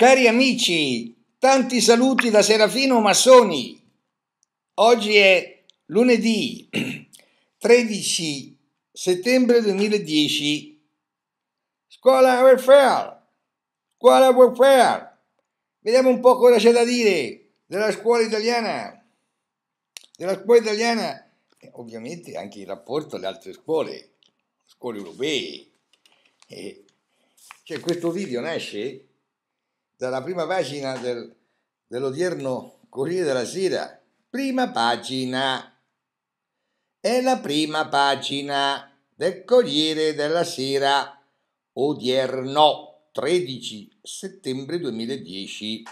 Cari amici, tanti saluti da Serafino Massoni. Oggi è lunedì 13 settembre 2010. Scuola welfare, scuola welfare. Vediamo un po' cosa c'è da dire della scuola italiana. Della scuola italiana, ovviamente anche in rapporto alle altre scuole, scuole europee. E cioè questo video nasce dalla prima pagina del, dell'odierno Corriere della Sera. Prima pagina. È la prima pagina del Corriere della Sera odierno 13 settembre 2010.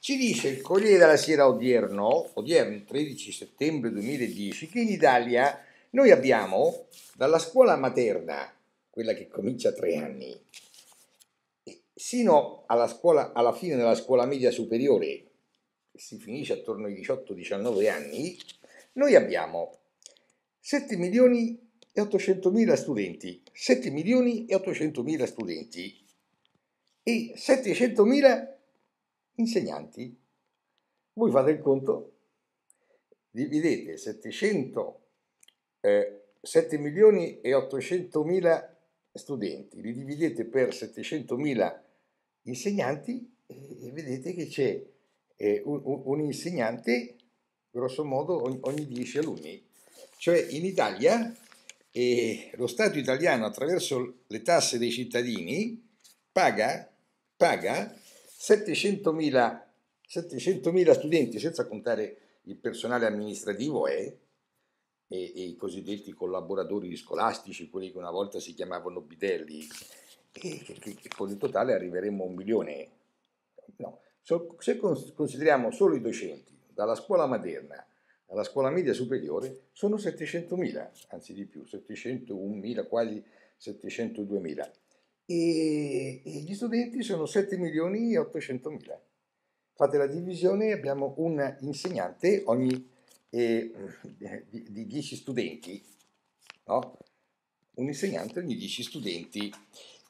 Ci dice il Corriere della Sera odierno, odierno 13 settembre 2010, che in Italia noi abbiamo dalla scuola materna, quella che comincia a tre anni, sino alla, scuola, alla fine della scuola media superiore, che si finisce attorno ai 18-19 anni, noi abbiamo 7 milioni e 800 mila studenti, 7 milioni e 800 mila studenti e 700 mila insegnanti. Voi fate il conto, dividete 700, eh, 7 milioni e 800 mila studenti, li dividete per 700 mila insegnanti e vedete che c'è eh, un, insegnante, grosso modo, ogni, 10 alunni. Cioè in Italia eh, lo Stato italiano attraverso le tasse dei cittadini paga, paga 700.000 700 studenti, senza contare il personale amministrativo e, eh, e, e i cosiddetti collaboratori scolastici, quelli che una volta si chiamavano bidelli, e con il totale arriveremo a un milione. No. Se consideriamo solo i docenti, dalla scuola materna alla scuola media superiore, sono 700.000, anzi di più, 701.000, quasi 702.000. E, e gli studenti sono 7.800.000. Fate la divisione, abbiamo un insegnante ogni eh, di 10 studenti, no? un insegnante ogni 10 studenti.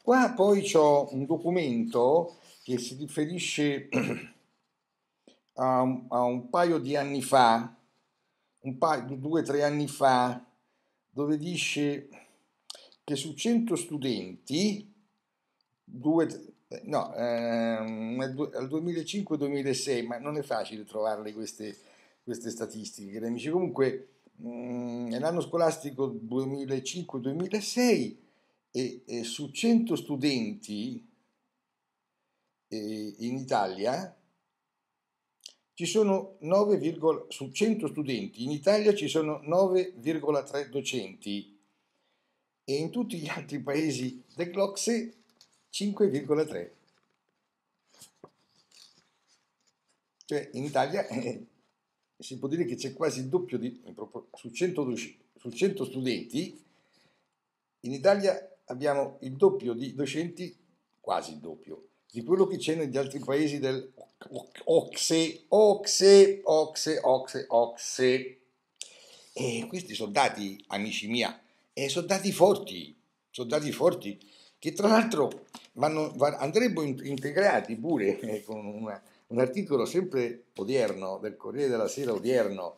Qua poi ho un documento che si riferisce a un, a un paio di anni fa, un paio, due o tre anni fa, dove dice che su 100 studenti, due, no, ehm, al 2005-2006, ma non è facile trovarle queste, queste statistiche, amici. Comunque, mh, mm, nell'anno scolastico 2005-2006 e, e su 100 studenti eh, in Italia ci sono 9, su 100 studenti in Italia ci sono 9,3 docenti e in tutti gli altri paesi del Gloxe 5,3. Cioè in Italia eh, si può dire che c'è quasi il doppio di, su 100, su 100 studenti, in Italia abbiamo il doppio di docenti, quasi il doppio, di quello che c'è negli altri paesi del Ocse, OXE, OXE, OXE, OXE. E questi sono dati, amici mia, e sono dati forti, soldati forti, che tra l'altro vanno, vanno, andrebbero integrati pure eh, con una, un articolo sempre odierno del Corriere della Sera odierno,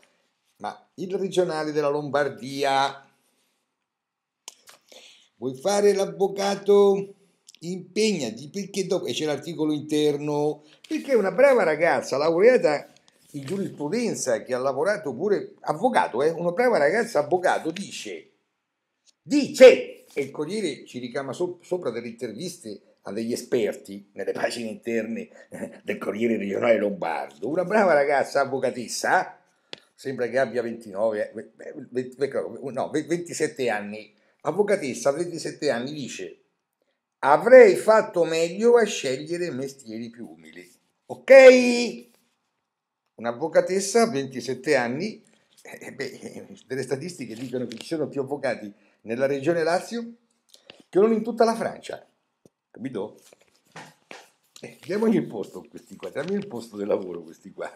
ma il regionale della Lombardia vuoi fare l'avvocato? Impegnati perché dopo e c'è l'articolo interno perché una brava ragazza laureata in giurisprudenza che ha lavorato pure avvocato, eh, una brava ragazza avvocato dice dice e il Corriere ci ricama so, sopra delle interviste a degli esperti nelle pagine interne eh, del Corriere regionale lombardo. Una brava ragazza avvocatessa, eh, sembra che abbia 29, eh, no, 27 anni, avvocatessa, a 27 anni, dice avrei fatto meglio a scegliere mestieri più umili. Ok? Un'avvocatessa, a 27 anni, eh, eh beh, eh, delle statistiche dicono che ci sono più avvocati nella regione Lazio che non in tutta la Francia. Capito? Eh, diamogli il posto a questi qua, diamogli il posto del lavoro a questi qua.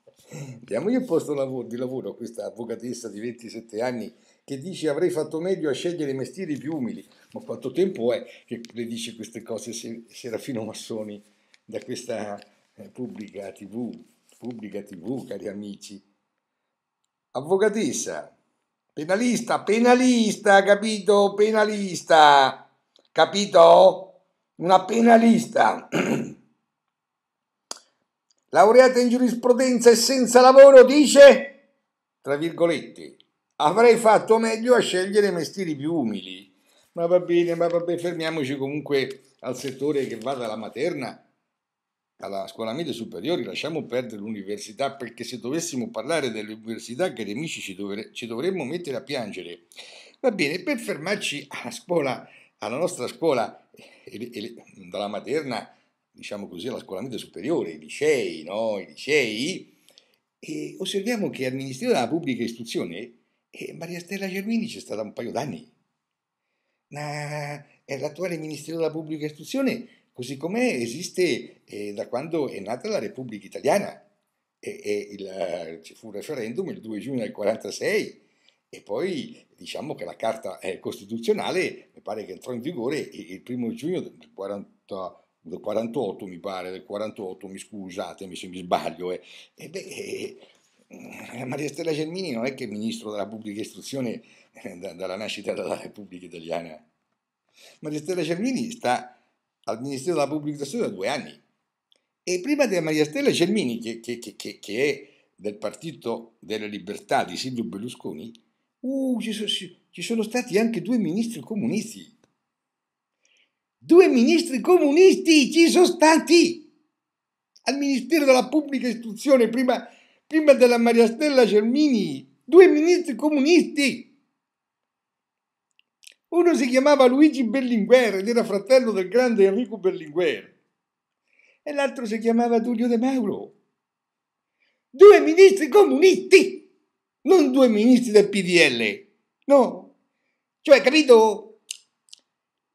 diamogli il posto di lavoro a questa avvocatessa di 27 anni che dice avrei fatto meglio a scegliere i mestieri più umili. Ma quanto tempo è che le dice queste cose Serafino Massoni da questa eh, pubblica TV, pubblica TV, cari amici? Avvocatessa, penalista, penalista, capito? Penalista, capito? Una penalista. Laureata in giurisprudenza e senza lavoro dice, tra virgolette, avrei fatto meglio a scegliere mestieri più umili. Ma va bene, ma va bene, fermiamoci comunque al settore che va dalla materna alla scuola media superiore, lasciamo perdere l'università perché se dovessimo parlare dell'università, cari amici, ci, dovre- ci dovremmo mettere a piangere. Va bene, per fermarci alla scuola, alla nostra scuola, e, dalla materna, diciamo così, alla scuola media superiore, i licei, no? I licei, e osserviamo che al Ministero della Pubblica Istruzione e Maria Stella Germini c'è stata un paio d'anni. Ma è l'attuale Ministero della Pubblica Istruzione, così com'è, esiste eh, da quando è nata la Repubblica Italiana. E, e il, ci fu un referendum il 2 giugno del 1946 e poi diciamo che la Carta eh, Costituzionale mi pare che entrò in vigore il, il primo giugno del 40 del 48 mi pare, del 48 mi scusatemi se mi sbaglio, eh. e beh, eh, eh, Maria Stella Cermini non è che ministro della pubblica istruzione eh, dalla nascita della Repubblica Italiana. Maria Stella Cermini sta al Ministero della Pubblica Istruzione da due anni. E prima di Maria Stella Cermini, che, che, che, che è del Partito delle Libertà di Silvio Berlusconi, uh, ci, so, ci sono stati anche due ministri comunisti. Due ministri comunisti ci sono stati! Al Ministero della Pubblica Istruzione prima prima della Maria Stella Cermini, due ministri comunisti. Uno si chiamava Luigi Berlinguer ed era fratello del grande Enrico Berlinguer e l'altro si chiamava Tullio De Mauro. Due ministri comunisti, non due ministri del PDL. No, cioè, capito?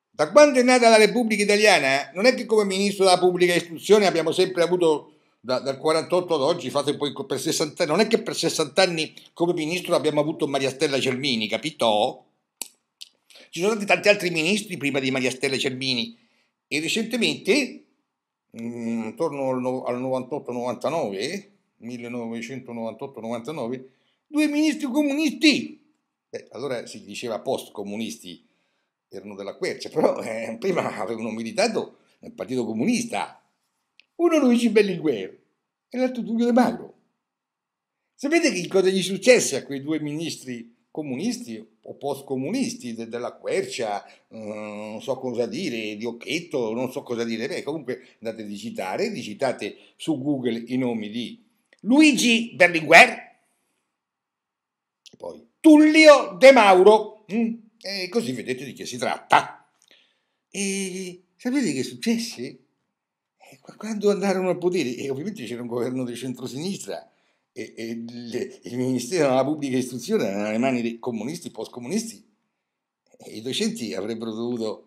Da quando è nata la Repubblica Italiana, non è che come ministro della pubblica istruzione abbiamo sempre avuto da, dal 48 ad oggi, fate poi per 60 anni. Non è che per 60 anni come ministro abbiamo avuto Maria Stella Cermini, capito? Ci sono stati tanti altri ministri prima di Maria Stella Cermini e recentemente, mh, mm, intorno al, al 98-99, 1998-99, due ministri comunisti. Beh, allora si diceva post-comunisti, erano della quercia, però eh, prima avevano militato nel Partito Comunista uno Luigi Berlinguer e l'altro Tullio De Magro. Sapete che cosa gli successe a quei due ministri comunisti o post-comunisti de- della Quercia, eh, non so cosa dire, di Occhetto, non so cosa dire. Beh, comunque andate a digitare, digitate su Google i nomi di Luigi Berlinguer e poi Tullio De Mauro. Mm, e così vedete di che si tratta. E sapete che successe? Quando andarono al potere, e ovviamente c'era un governo di centrosinistra, e, e il, il, Ministero della Pubblica Istruzione era nelle mani dei comunisti, post-comunisti, i docenti avrebbero dovuto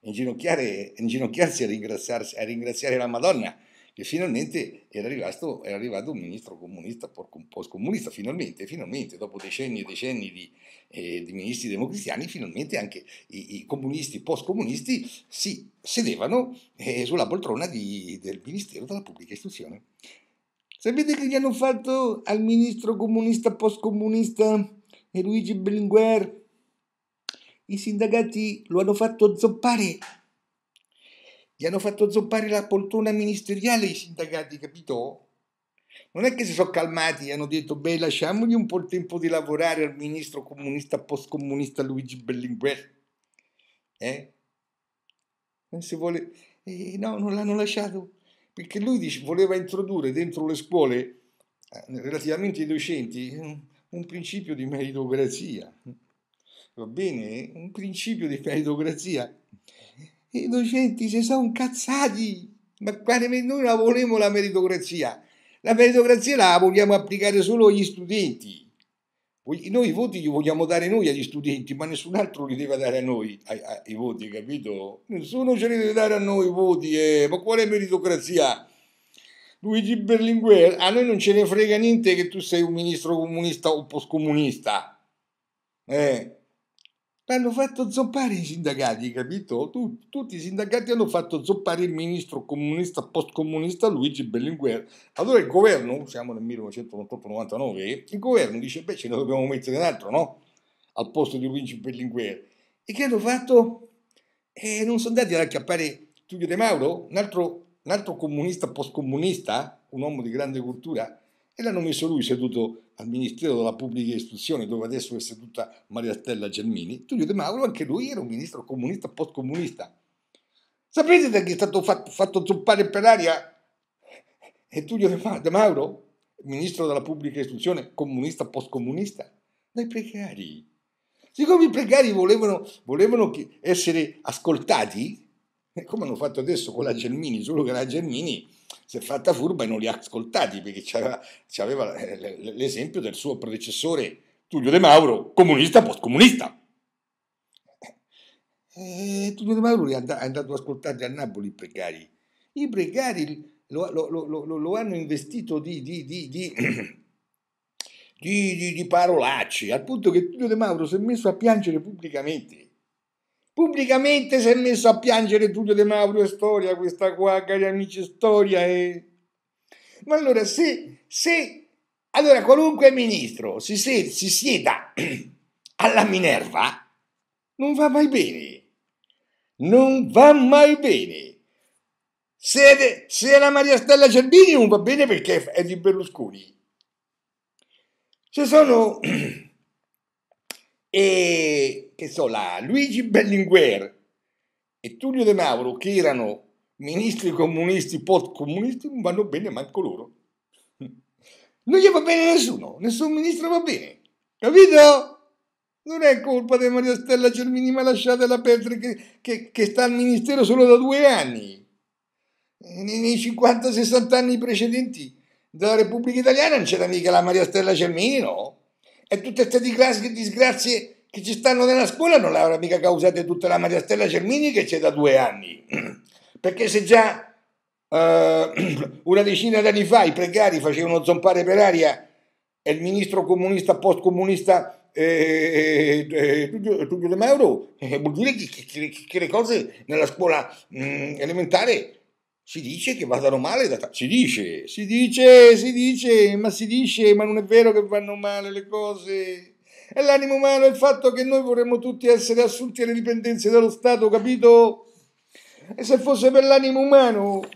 inginocchiarsi a, a ringraziare la Madonna che finalmente era arrivato, era arrivato un ministro comunista, post comunista, finalmente, finalmente, dopo decenni e decenni di, eh, di ministri democristiani, finalmente anche i, i comunisti, post comunisti, si sedevano eh, sulla poltrona di, del Ministero della Pubblica Istruzione. Sapete che gli hanno fatto al ministro comunista, post comunista, Luigi Berlinguer? I sindacati lo hanno fatto zoppare gli hanno fatto zoppare la poltrona ministeriale i sindacati, capito? Non è che si sono calmati e hanno detto, beh, lasciamogli un po' il tempo di lavorare al ministro comunista, post-comunista Luigi Berlinguer. Eh? Non si vuole... Eh, no, non l'hanno lasciato. Perché lui dice, voleva introdurre dentro le scuole, eh, relativamente ai docenti, un principio di meritocrazia. Va bene? Un principio di meritocrazia i docenti si sono cazzati. Ma quale noi la volemo la meritocrazia? La meritocrazia la vogliamo applicare solo agli studenti. Noi i voti li vogliamo dare noi agli studenti, ma nessun altro li deve dare a noi ai, ai, i voti, capito? Nessuno ce li deve dare a noi i voti, eh. ma quale meritocrazia? Luigi Berlinguer, a noi non ce ne frega niente che tu sei un ministro comunista o postcomunista. Eh, L'hanno fatto zoppare i sindacati, capito? tutti i sindacati hanno fatto zoppare il ministro comunista, postcomunista Luigi Berlinguer. Allora il governo, siamo nel 1998-99, il governo dice, beh, ce ne dobbiamo mettere un altro, no? Al posto di Luigi Berlinguer. E che hanno fatto? Eh, non sono andati ad acchiappare Tullio De Mauro, un altro, un altro comunista postcomunista, un uomo di grande cultura, e l'hanno messo lui seduto al Ministero della Pubblica Istruzione, dove adesso è seduta Maria Stella Gelmini, Tullio De Mauro, anche lui era un ministro comunista, post-comunista. Sapete da chi è stato fatto, fatto zuppare per aria? E Tullio De Mauro, ministro della Pubblica Istruzione, comunista, post-comunista? Dai precari. Siccome i precari volevano, volevano essere ascoltati, eh, come hanno fatto adesso con la Gelmini, solo che la Gelmini si è fatta furba e non li ha ascoltati perché c'aveva, eh, l'esempio del suo predecessore Tullio De Mauro, comunista postcomunista. E eh, eh, Tullio De Mauro è andato ad ascoltare a Napoli i precari. I precari lo, lo, lo, lo hanno investito di, di, di, di di, di, di, parolacci, al punto che Tullio De Mauro si è messo a piangere pubblicamente. Pubblicamente si è messo a piangere tutto di Mauro e Storia, questa qua, cari amici, Storia. E... Ma allora, se, se allora qualunque ministro si, se, si sieda alla Minerva, non va mai bene. Non va mai bene. Se, se la Maria Stella Cervini non va bene perché è di Berlusconi. Ci sono e che so, la Luigi Berlinguer e Tullio De Mauro, che erano ministri comunisti, post-comunisti, non vanno bene manco loro. Non gli va bene nessuno, nessun ministro va bene, capito? Non è colpa di Maria Stella Germini, ma lasciatela perdere che, che, che sta al ministero solo da due anni. Eh, nei, nei 50-60 anni precedenti della Repubblica Italiana non c'era mica la Maria Stella Germini, no? e tutte queste disgrazie che ci stanno nella scuola non le avrà mica causate tutta la Maria Stella Cermini che c'è da due anni. Perché se già eh, una decina d'anni fa i precari facevano zompare per aria e il ministro comunista, post-comunista eh, eh, eh De Mauro, eh, vuol dire che, che, che, le cose nella scuola mh, mm, elementare si dice che vadano male da t- si dice, si dice, si dice, ma si dice, ma non è vero che vanno male le cose. E l'animo umano il fatto che noi vorremmo tutti essere assunti alle dipendenze dello Stato, capito? E se fosse per l'animo umano,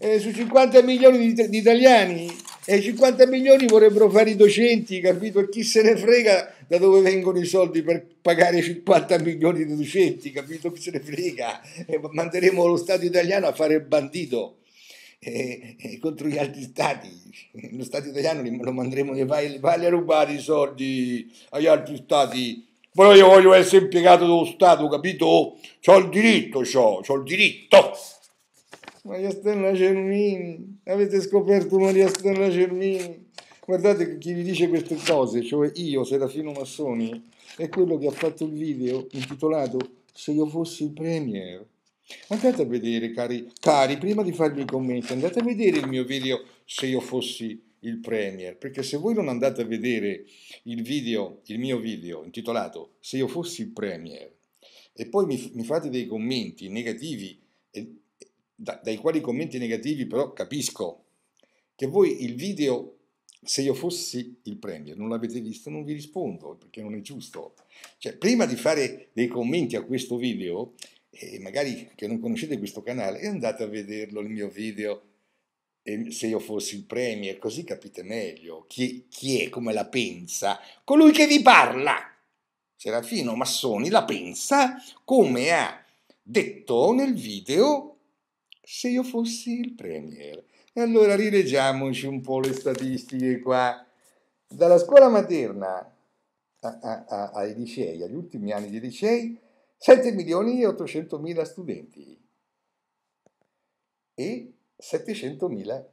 eh, su 50 milioni di, di italiani, e eh, 50 milioni vorrebbero fare i docenti, capito? E chi se ne frega da dove vengono i soldi per pagare 50 milioni di docenti, capito? Chi se ne frega? E eh, manteremo lo Stato italiano a fare il bandito eh, eh, contro gli altri Stati. Lo Stato italiano lo manderemo nei paesi a rubare i soldi agli altri Stati. Però io voglio essere impiegato dello Stato, capito? C'ho il diritto, c'ho, c'ho il diritto. Maria Stella Cermini, avete scoperto Maria Stella Cermini? Guardate chi vi dice queste cose, cioè io, Serafino Massoni, è quello che ha fatto il video intitolato Se io fossi il Premier. Andate a vedere, cari, cari, prima di farmi i commenti, andate a vedere il mio video Se io fossi il Premier, perché se voi non andate a vedere il video, il mio video intitolato Se io fossi il Premier, e poi mi, mi fate dei commenti negativi, e, da, dai quali commenti negativi però capisco che voi il video se io fossi il Premier, non l'avete visto, non vi rispondo perché non è giusto. Cioè, prima di fare dei commenti a questo video, e magari che non conoscete questo canale, andate a vederlo il mio video. E se io fossi il Premier, così capite meglio chi, chi è, come la pensa, colui che vi parla. Serafino Massoni la pensa come ha detto nel video se io fossi il Premier. E allora rileggiamoci un po' le statistiche qua. Dalla scuola materna a, a, a, ai licei, agli ultimi anni di licei, 7 milioni e 800 mila studenti e 700 mila,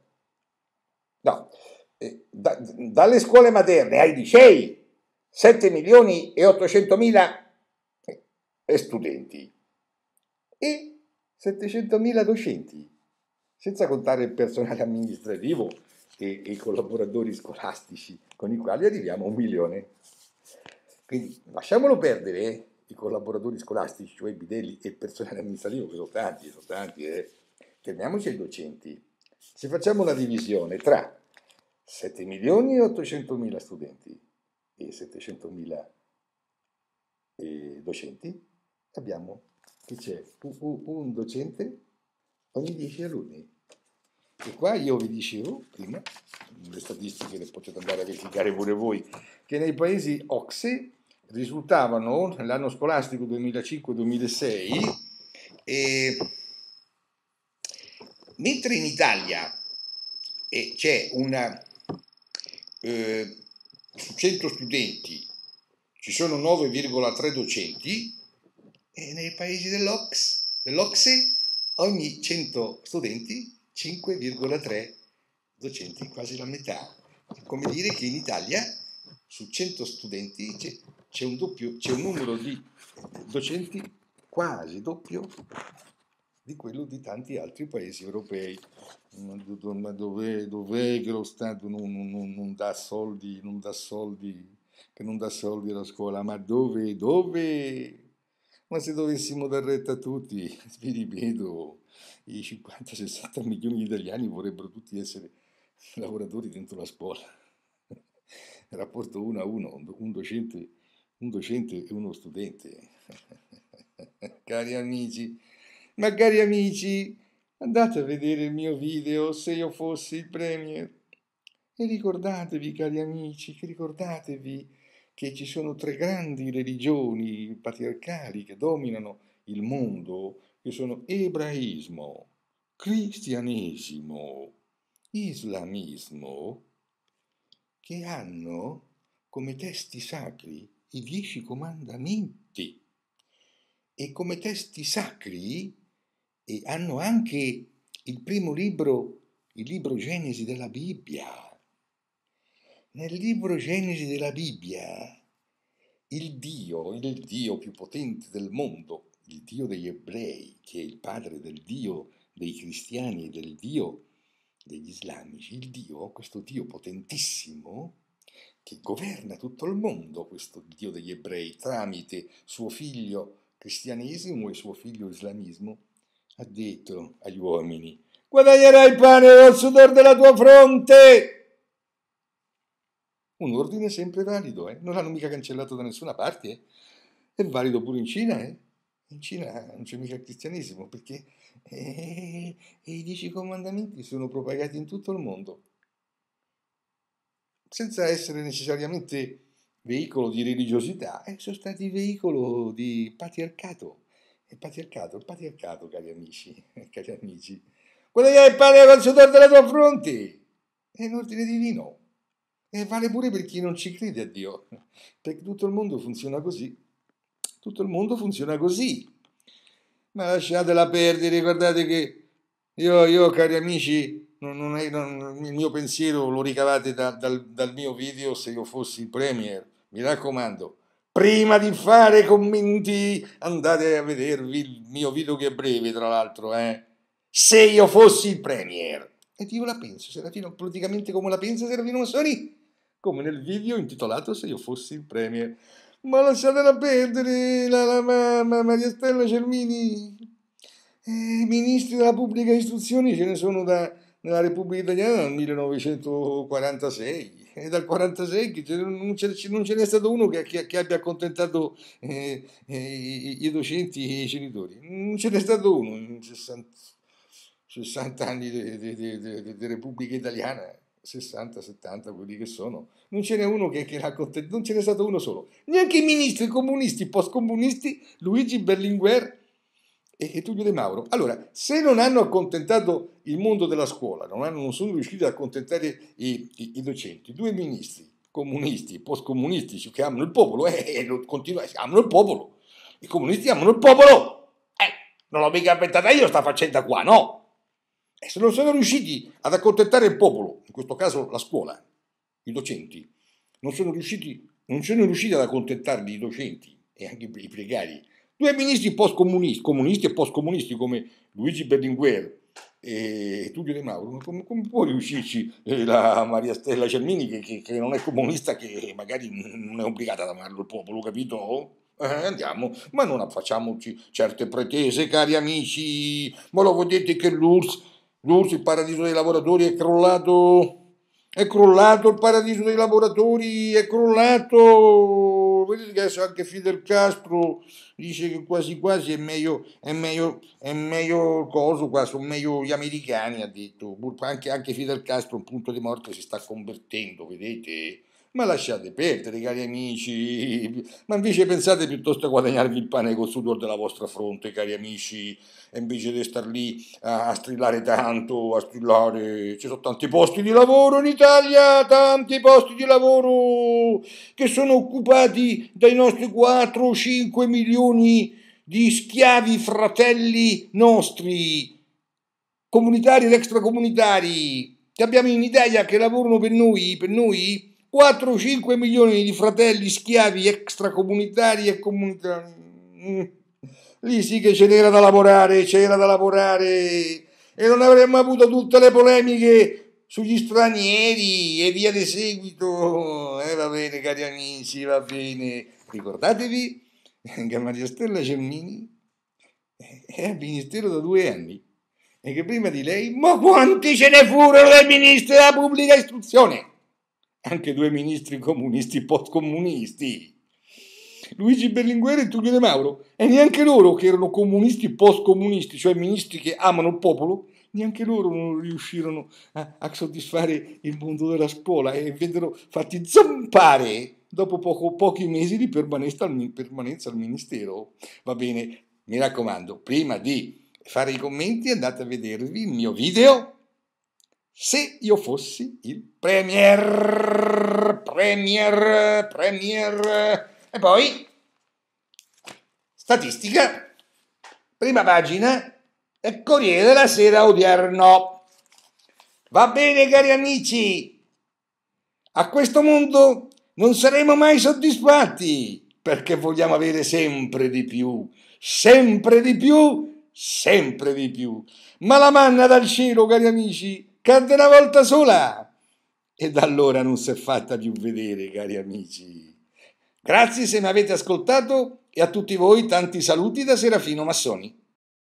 no, eh, da, dalle scuole materne ai licei, 7 milioni e 800 mila eh, studenti e 700 mila docenti senza contare il personale amministrativo e, e i collaboratori scolastici con i quali arriviamo a un milione. Quindi lasciamolo perdere eh, i collaboratori scolastici, cioè i bidelli e il personale amministrativo, che sono tanti, sono tanti, eh. fermiamoci ai docenti. Se facciamo una divisione tra 7 milioni e 800 mila studenti e 700 mila eh, docenti, abbiamo che c'è un, un docente ogni 10 alunni. E qua io vi dicevo prima, le statistiche le potete andare a verificare pure voi, che nei paesi OXE risultavano l'anno scolastico 2005-2006, eh, mentre in Italia eh, c'è una, eh, su 100 studenti ci sono 9,3 docenti, e eh, nei paesi dell'Ox, dell'OXE ogni 100 studenti 5,3 docenti, quasi la metà. Come dire che in Italia su 100 studenti c'è un, doppio, c'è un numero di docenti quasi doppio di quello di tanti altri paesi europei. Ma dov'è, dov'è che lo Stato non, non, non, dà soldi, non dà soldi, che non dà soldi alla scuola? Ma dove, dove ma se dovessimo dar retta a tutti, vi ripeto, i 50-60 milioni di italiani vorrebbero tutti essere lavoratori dentro la scuola. Rapporto uno a uno, un docente, un docente e uno studente. Cari amici, ma cari amici, andate a vedere il mio video se io fossi il Premier. E ricordatevi, cari amici, che ricordatevi che ci sono tre grandi religioni patriarcali che dominano il mondo, che sono ebraismo, cristianesimo, islamismo, che hanno come testi sacri i dieci comandamenti e come testi sacri hanno anche il primo libro, il libro Genesi della Bibbia nel libro Genesi della Bibbia, il Dio, il Dio più potente del mondo, il Dio degli ebrei, che è il padre del Dio dei cristiani e del Dio degli islamici, il Dio, questo Dio potentissimo, che governa tutto il mondo, questo Dio degli ebrei, tramite suo figlio cristianesimo e suo figlio islamismo, ha detto agli uomini, guadagnerai il pane dal sudore della tua fronte, un ordine sempre valido, eh? Non l'hanno mica cancellato da nessuna parte, eh? È valido pure in Cina, eh? In Cina non c'è mica il cristianesimo, perché eh, i dieci comandamenti sono propagati in tutto il mondo, senza essere necessariamente veicolo di religiosità, eh, sono stati veicolo di patriarcato. Il patriarcato, il patriarcato, cari amici, eh, cari amici, quello che è il padre col sudore della tua fronte, è un ordine divino. E vale pure per chi non ci crede a Dio, perché tutto il mondo funziona così. Tutto il mondo funziona così. Ma lasciatela perdere, guardate che io, io cari amici, non, non è, non, il mio pensiero lo ricavate da, dal, dal mio video se io fossi il Premier. Mi raccomando, prima di fare commenti andate a vedervi il mio video che è breve tra l'altro eh? se io fossi il premier e io la penso Serafino praticamente come la pensa Serafino Massoni come nel video intitolato Se io fossi il premier. Ma lasciatela perdere, la, la, ma, ma, Maria Stella Cermini. Eh, I ministri della pubblica istruzione ce ne sono da, nella Repubblica Italiana dal 1946 e dal 1946 non, non, ce n'è stato uno che, che, che abbia accontentato eh, eh, i, i docenti e i genitori, non ce n'è stato uno in 60, 60 anni di Repubblica Italiana. 60, 70, quelli che sono. Non ce n'è uno che, che l'ha contento, non ce n'è stato uno solo. Neanche i ministri comunisti, post-comunisti, Luigi Berlinguer e, e Tullio De Mauro. Allora, se non hanno accontentato il mondo della scuola, non, hanno, non sono riusciti ad accontentare i, i, i docenti, due ministri comunisti, post-comunistici che amano il popolo, e eh, eh, lo continua, amano il popolo. I comunisti amano il popolo! Eh, non l'ho mica inventata io sta faccenda qua, no? E se non sono riusciti ad accontentare il popolo, in questo caso la scuola, i docenti, non sono riusciti, non sono riusciti ad accontentarli i docenti e anche i precari, due ministri post-comunisti, comunisti e post-comunisti come Luigi Berlinguer e Tullio De Mauro, come, come può riuscirci eh, la Maria Stella Cermini che, che, che, non è comunista, che magari non è obbligata ad amarlo il popolo, capito? Eh, andiamo, ma non facciamoci certe pretese, cari amici, ma lo vedete che l'URSS Giusto, il paradiso dei lavoratori è crollato. È crollato il paradiso dei lavoratori, è crollato. Vedete che adesso anche Fidel Castro dice che quasi quasi è meglio, è meglio, è meglio coso qua, sono meglio gli americani, ha detto. Anche, anche Fidel Castro un punto di morte si sta convertendo, vedete? Ma lasciate perdere, cari amici, ma invece pensate piuttosto a guadagnarvi il pane col sudor della vostra fronte, cari amici, e invece di star lì a, a strillare tanto, a strillare, ci sono tanti posti di lavoro in Italia, tanti posti di lavoro che sono occupati dai nostri 4-5 milioni di schiavi fratelli nostri, comunitari ed extracomunitari, che abbiamo in Italia, che lavorano per noi, per noi 4-5 milioni di fratelli schiavi extracomunitari e comunitari. Mm. Lì sì che ce n'era da lavorare, c'era da lavorare. E non avremmo avuto tutte le polemiche sugli stranieri e via di seguito. E eh, va bene, cari amici, va bene. Ricordatevi che Maria Stella Cemmini è eh, al ministero da due anni e che prima di lei, ma quanti ce ne furono del ministro della pubblica istruzione? anche due ministri comunisti postcomunisti. Luigi Berlinguer e Tullio De Mauro, e neanche loro che erano comunisti postcomunisti, cioè ministri che amano il popolo, neanche loro non riuscirono a, a soddisfare il mondo della scuola e vennero fatti zampare dopo poco, pochi mesi di permanenza al, permanenza al ministero. Va bene, mi raccomando, prima di fare i commenti andate a vedervi il mio video se io fossi il premier, premier, premier. E poi, statistica, prima pagina, e Corriere della Sera odierno. Va bene, cari amici, a questo mondo non saremo mai soddisfatti perché vogliamo avere sempre di più, sempre di più, sempre di più. Ma la manna dal cielo, cari amici, cadde una volta sola e da allora non si è fatta più vedere, cari amici. Grazie se mi avete ascoltato e a tutti voi tanti saluti da Serafino Massoni.